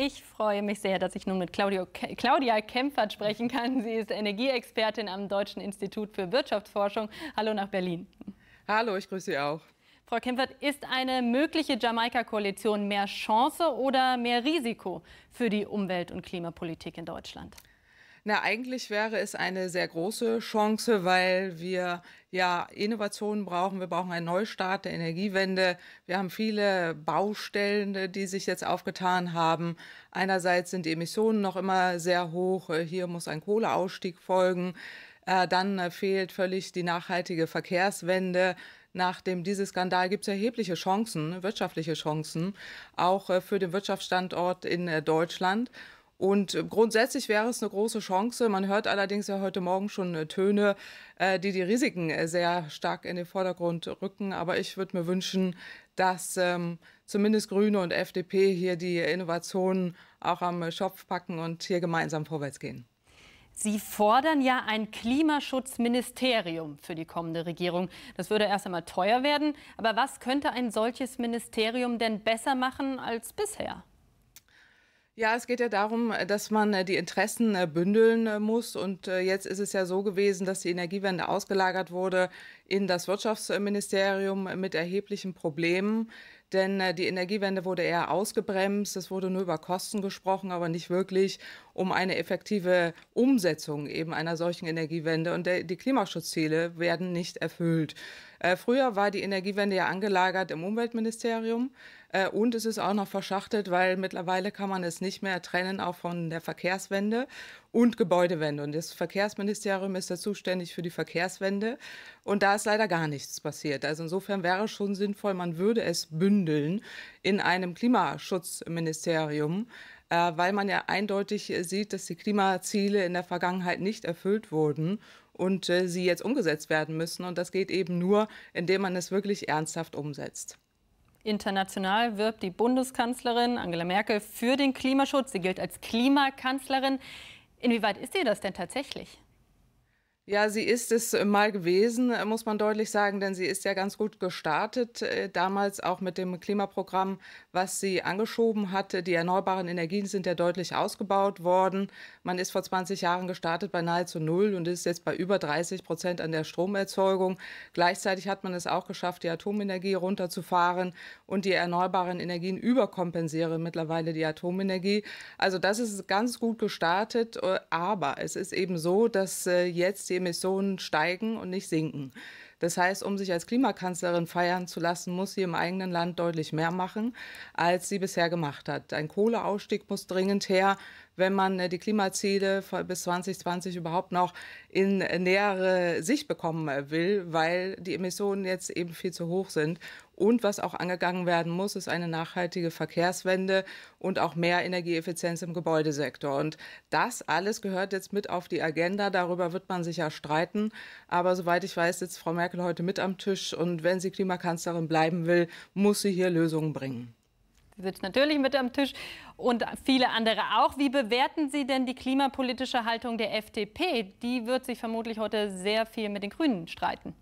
Ich freue mich sehr, dass ich nun mit Claudio, Claudia Kempfert sprechen kann. Sie ist Energieexpertin am Deutschen Institut für Wirtschaftsforschung. Hallo nach Berlin. Hallo, ich grüße Sie auch. Frau Kempfert, ist eine mögliche Jamaika-Koalition mehr Chance oder mehr Risiko für die Umwelt- und Klimapolitik in Deutschland? Na, eigentlich wäre es eine sehr große Chance, weil wir ja Innovationen brauchen. Wir brauchen einen Neustart der Energiewende. Wir haben viele Baustellen, äh, die sich jetzt aufgetan haben. Einerseits sind die Emissionen noch immer sehr hoch. Äh, hier muss ein Kohleausstieg folgen. Äh, dann fehlt völlig die nachhaltige Verkehrswende. Nach dem Dieselskandal gibt es erhebliche Chancen, wirtschaftliche Chancen, auch für den Wirtschaftsstandort in Deutschland. Und äh, grundsätzlich wäre es eine große Chance. Man hört allerdings ja heute Morgen schon äh, Töne, äh, die die Risiken sehr stark in den Vordergrund rücken. Aber ich würde mir wünschen, dass ähm, zumindest Grüne und FDP hier die Innovationen auch am Schopf packen und hier gemeinsam vorwärts gehen. Sie fordern ja ein Klimaschutzministerium für die kommende Regierung. Das würde erst einmal teuer werden. Aber was könnte ein solches Ministerium denn besser machen als bisher? Ja, es geht ja darum, äh, dass man äh, die Interessen äh, bündeln muss. Und jetzt ist es ja so gewesen, dass die Energiewende ausgelagert wurde in das Wirtschaftsministerium mit erheblichen Problemen. Denn die Energiewende wurde eher ausgebremst. Es wurde nur über Kosten gesprochen, aber nicht wirklich um eine effektive Umsetzung eben einer solchen Energiewende. Und die Klimaschutzziele werden nicht erfüllt. Früher war die Energiewende ja angelagert im Umweltministerium. Äh, und es ist auch noch verschachtelt, weil mittlerweile kann man es nicht mehr trennen, auch von der Verkehrswende und Gebäudewende. Und das Verkehrsministerium ist ja zuständig für die Verkehrswende. Und da ist leider gar nichts passiert. Also insofern wäre es schon sinnvoll, man würde es bündeln in einem Klimaschutzministerium äh, weil man ja eindeutig sieht, dass die Klimaziele in der Vergangenheit nicht erfüllt wurden und äh, sie jetzt umgesetzt werden müssen. Und das geht eben nur, indem man es wirklich ernsthaft umsetzt. International wirbt die Bundeskanzlerin Angela Merkel für den Klimaschutz. Sie gilt als Klimakanzlerin. Inwieweit ist ihr das denn tatsächlich? Ja, sie ist es mal gewesen, äh, muss man deutlich sagen, denn sie ist ja ganz gut gestartet, äh, damals auch mit dem Klimaprogramm, was sie angeschoben hat. Die erneuerbaren Energien sind ja deutlich ausgebaut worden. Man ist vor 20 Jahren gestartet bei nahezu null und ist jetzt bei über 30 Prozent an der Stromerzeugung. Gleichzeitig hat man es auch geschafft, die Atomenergie runterzufahren und die erneuerbaren Energien überkompensieren mittlerweile die Atomenergie. Also das ist ganz gut gestartet, äh, aber es ist eben so, dass jetzt die Emissionen steigen und nicht sinken. Das heißt, um sich als Klimakanzlerin feiern zu lassen, muss sie im eigenen Land deutlich mehr machen, als sie bisher gemacht hat. Ein Kohleausstieg muss dringend her, wenn man äh, die Klimaziele bis 2020 überhaupt noch in nähere Sicht bekommen äh, will, weil die Emissionen jetzt eben viel zu hoch sind. Und was auch angegangen werden muss, ist eine nachhaltige Verkehrswende und auch mehr Energieeffizienz im Gebäudesektor. Und das alles gehört jetzt mit auf die Agenda. Darüber wird man sicher streiten. Aber soweit ich weiß, sitzt Frau Merkel heute mit am Tisch. Und wenn sie Klimakanzlerin bleiben will, muss sie hier Lösungen bringen. Sie sitzt natürlich mit am Tisch und viele andere auch. Wie bewerten Sie denn die klimapolitische Haltung der FDP? Die wird sich vermutlich heute sehr viel mit den Grünen streiten.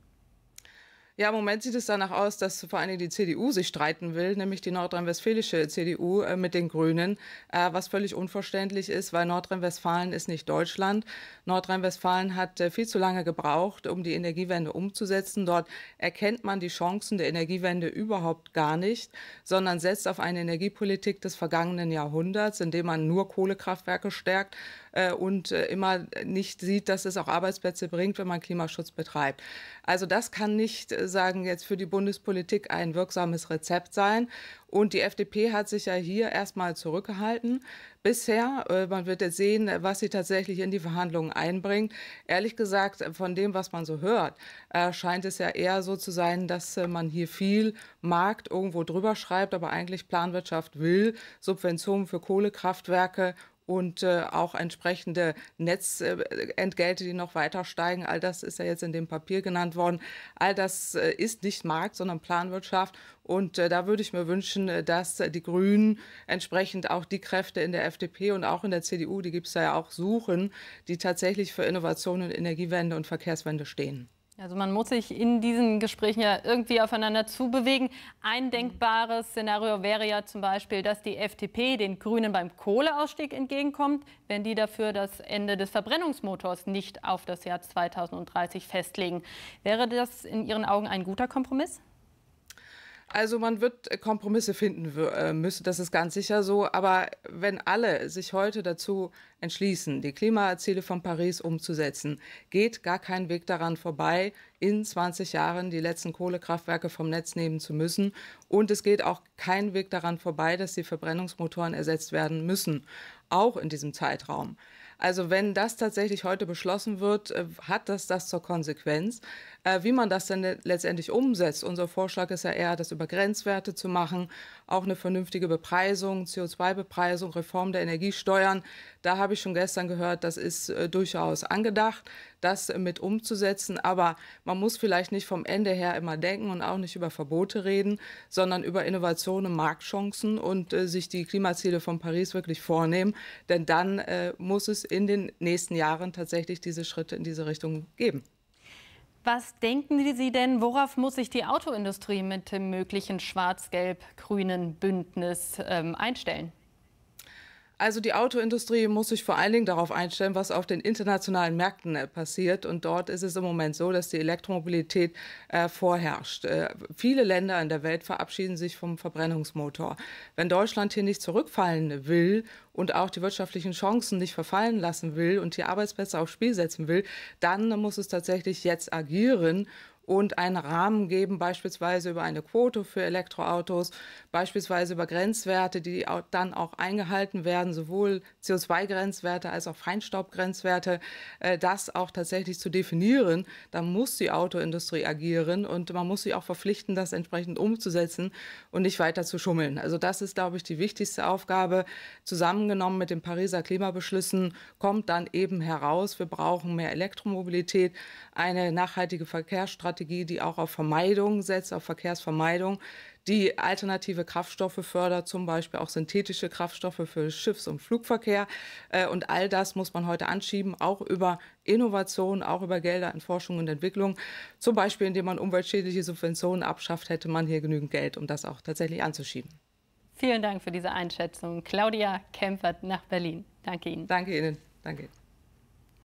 Ja, im Moment sieht es danach aus, dass vor allem die CDU sich streiten will, nämlich die nordrhein-westfälische CDU äh, mit den Grünen, äh, was völlig unverständlich ist, weil Nordrhein-Westfalen ist nicht Deutschland. Nordrhein-Westfalen hat äh, viel zu lange gebraucht, um die Energiewende umzusetzen. Dort erkennt man die Chancen der Energiewende überhaupt gar nicht, sondern setzt auf eine Energiepolitik des vergangenen Jahrhunderts, indem man nur Kohlekraftwerke stärkt und immer nicht sieht, dass es auch Arbeitsplätze bringt, wenn man Klimaschutz betreibt. Also das kann nicht sagen, jetzt für die Bundespolitik ein wirksames Rezept sein. Und die FDP hat sich ja hier erstmal zurückgehalten. Bisher, äh, man wird jetzt sehen, was sie tatsächlich in die Verhandlungen einbringt. Ehrlich gesagt, von dem, was man so hört, äh, scheint es ja eher so zu sein, dass äh, man hier viel Markt irgendwo drüber schreibt, aber eigentlich Planwirtschaft will, Subventionen für Kohlekraftwerke und äh, auch entsprechende Netzentgelte, äh, die noch weiter steigen. All das ist ja jetzt in dem Papier genannt worden. All das äh, ist nicht Markt, sondern Planwirtschaft. Und äh, da würde ich mir wünschen, äh, dass die Grünen entsprechend auch die Kräfte in der FDP und auch in der CDU, die gibt es ja auch, suchen, die tatsächlich für Innovationen, Energiewende und Verkehrswende stehen. Also man muss sich in diesen Gesprächen ja irgendwie aufeinander zubewegen. Ein mhm. denkbares Szenario wäre ja zum Beispiel, dass die FDP den Grünen beim Kohleausstieg entgegenkommt, wenn die dafür das Ende des Verbrennungsmotors nicht auf das Jahr 2030 festlegen. Wäre das in Ihren Augen ein guter Kompromiss? Also man wird äh, Kompromisse finden äh, müssen, das ist ganz sicher so. Aber wenn alle sich heute dazu entschließen, die Klimaziele von Paris umzusetzen, geht gar kein Weg daran vorbei, in 20 Jahren die letzten Kohlekraftwerke vom Netz nehmen zu müssen. Und es geht auch kein Weg daran vorbei, dass die Verbrennungsmotoren ersetzt werden müssen, auch in diesem Zeitraum. Also wenn das tatsächlich heute beschlossen wird, äh, hat das das zur Konsequenz, äh, wie man das denn letztendlich umsetzt, unser Vorschlag ist ja eher, das über Grenzwerte zu machen, auch eine vernünftige Bepreisung, CO2-Bepreisung, Reform der Energiesteuern. Da habe ich schon gestern gehört, das ist äh, durchaus angedacht, das äh, mit umzusetzen. Aber man muss vielleicht nicht vom Ende her immer denken und auch nicht über Verbote reden, sondern über Innovationen, Marktchancen und äh, sich die Klimaziele von Paris wirklich vornehmen. Denn dann äh, muss es in den nächsten Jahren tatsächlich diese Schritte in diese Richtung geben. Was denken Sie denn, worauf muss sich die Autoindustrie mit dem möglichen schwarz-gelb-grünen Bündnis ähm, einstellen? Also die Autoindustrie muss sich vor allen Dingen darauf einstellen, was auf den internationalen Märkten äh, passiert. Und dort ist es im Moment so, dass die Elektromobilität äh, vorherrscht. Äh, viele Länder in der Welt verabschieden sich vom Verbrennungsmotor. Wenn Deutschland hier nicht zurückfallen will und auch die wirtschaftlichen Chancen nicht verfallen lassen will und die Arbeitsplätze aufs Spiel setzen will, dann muss es tatsächlich jetzt agieren und einen Rahmen geben, beispielsweise über eine Quote für Elektroautos, beispielsweise über Grenzwerte, die auch dann auch eingehalten werden, sowohl CO2-Grenzwerte als auch Feinstaubgrenzwerte, äh, das auch tatsächlich zu definieren. dann muss die Autoindustrie agieren und man muss sie auch verpflichten, das entsprechend umzusetzen und nicht weiter zu schummeln. Also das ist, glaube ich, die wichtigste Aufgabe. Zusammengenommen mit den Pariser Klimabeschlüssen kommt dann eben heraus, wir brauchen mehr Elektromobilität, eine nachhaltige Verkehrsstrategie, Strategie, die auch auf Vermeidung setzt, auf Verkehrsvermeidung, die alternative Kraftstoffe fördert, zum Beispiel auch synthetische Kraftstoffe für Schiffs- und Flugverkehr. Äh, und all das muss man heute anschieben, auch über Innovation, auch über Gelder in Forschung und Entwicklung. Zum Beispiel, indem man umweltschädliche Subventionen abschafft, hätte man hier genügend Geld, um das auch tatsächlich anzuschieben. Vielen Dank für diese Einschätzung. Claudia Kempfert nach Berlin. Danke Ihnen. Danke Ihnen. Danke.